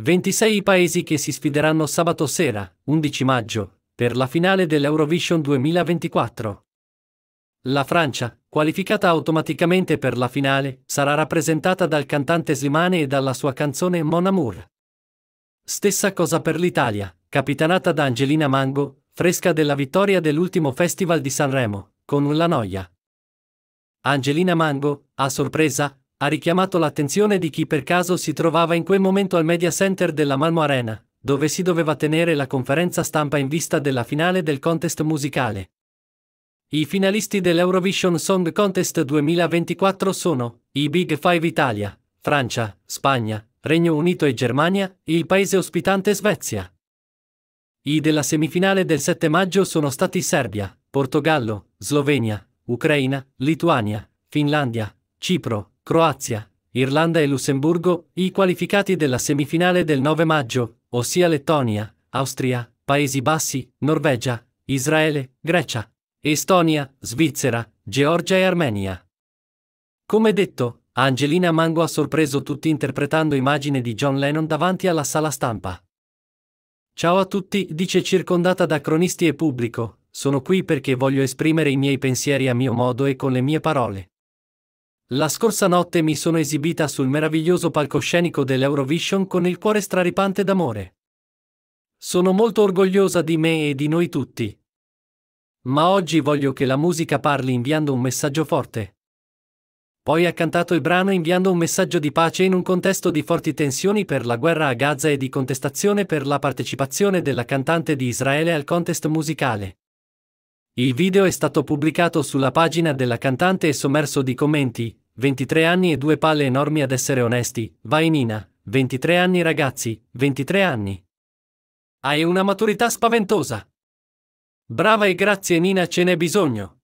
26 i paesi che si sfideranno sabato sera, 11 maggio, per la finale dell'Eurovision 2024. La Francia, qualificata automaticamente per la finale, sarà rappresentata dal cantante Slimane e dalla sua canzone Mon Amour. Stessa cosa per l'Italia, capitanata da Angelina Mango, fresca della vittoria dell'ultimo Festival di Sanremo, con La Noia. Angelina Mango, a sorpresa, ha richiamato l'attenzione di chi per caso si trovava in quel momento al media center della Malmo Arena, dove si doveva tenere la conferenza stampa in vista della finale del contest musicale. I finalisti dell'Eurovision Song Contest 2024 sono i Big Five Italia, Francia, Spagna, Regno Unito e Germania, il paese ospitante Svezia. I della semifinale del 7 maggio sono stati Serbia, Portogallo, Slovenia, Ucraina, Lituania, Finlandia, Cipro, Croazia, Irlanda e Lussemburgo, i qualificati della semifinale del 9 maggio, ossia Lettonia, Austria, Paesi Bassi, Norvegia, Israele, Grecia, Estonia, Svizzera, Georgia e Armenia. Come detto, Angelina Mango ha sorpreso tutti interpretando immagine di John Lennon davanti alla sala stampa. Ciao a tutti, dice circondata da cronisti e pubblico, sono qui perché voglio esprimere i miei pensieri a mio modo e con le mie parole. La scorsa notte mi sono esibita sul meraviglioso palcoscenico dell'Eurovision con il cuore straripante d'amore. Sono molto orgogliosa di me e di noi tutti. Ma oggi voglio che la musica parli inviando un messaggio forte. Poi ha cantato il brano inviando un messaggio di pace in un contesto di forti tensioni per la guerra a Gaza e di contestazione per la partecipazione della cantante di Israele al contest musicale. Il video è stato pubblicato sulla pagina della cantante e sommerso di commenti, 23 anni e due palle enormi ad essere onesti, vai Nina, 23 anni ragazzi, 23 anni. Hai una maturità spaventosa. Brava e grazie Nina, ce n'è bisogno.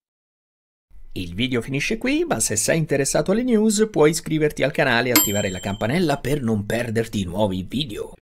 Il video finisce qui, ma se sei interessato alle news puoi iscriverti al canale e attivare la campanella per non perderti i nuovi video.